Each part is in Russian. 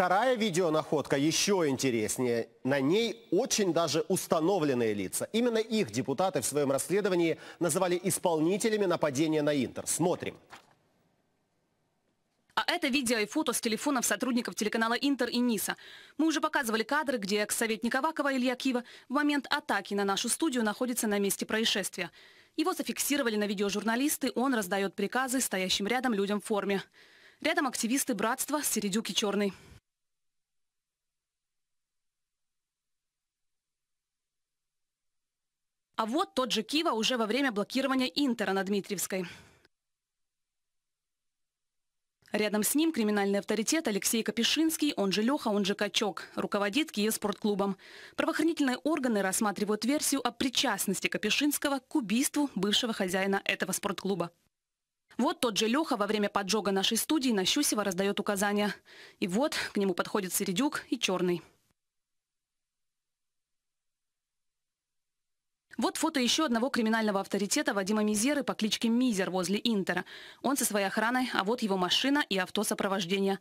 Вторая видеонаходка еще интереснее. На ней очень даже установленные лица. Именно их депутаты в своем расследовании называли исполнителями нападения на Интер. Смотрим. А это видео и фото с телефонов сотрудников телеканала «Интер» и «Ниса». Мы уже показывали кадры, где экс-советник Авакова Илья Кива в момент атаки на нашу студию находится на месте происшествия. Его зафиксировали на видео журналисты, он раздает приказы стоящим рядом людям в форме. Рядом активисты братства Середюки Черный. А вот тот же Кива уже во время блокирования Интера на Дмитриевской. Рядом с ним криминальный авторитет Алексей Капишинский, он же Леха, он же Качок, руководит Киев спортклубом. Правоохранительные органы рассматривают версию о причастности Капишинского к убийству бывшего хозяина этого спортклуба. Вот тот же Леха во время поджога нашей студии на Щусева раздает указания. И вот к нему подходит Середюк и Черный. Вот фото еще одного криминального авторитета Вадима Мизеры по кличке Мизер возле Интера. Он со своей охраной, а вот его машина и авто сопровождения.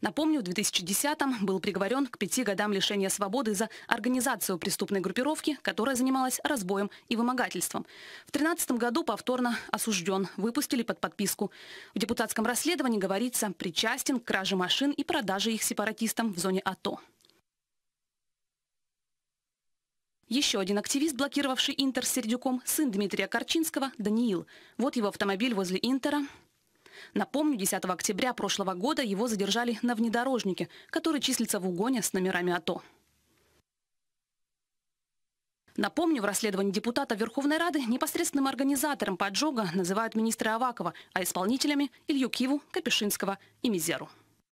Напомню, в 2010-м был приговорен к пяти годам лишения свободы за организацию преступной группировки, которая занималась разбоем и вымогательством. В 2013 году повторно осужден, выпустили под подписку. В депутатском расследовании говорится, причастен к краже машин и продаже их сепаратистам в зоне АТО. Еще один активист, блокировавший Интер с Сердюком, сын Дмитрия Корчинского, Даниил. Вот его автомобиль возле Интера. Напомню, 10 октября прошлого года его задержали на внедорожнике, который числится в угоне с номерами АТО. Напомню, в расследовании депутата Верховной Рады непосредственным организатором поджога называют министра Авакова, а исполнителями Илью Киву, Капюшинского и Мизеру.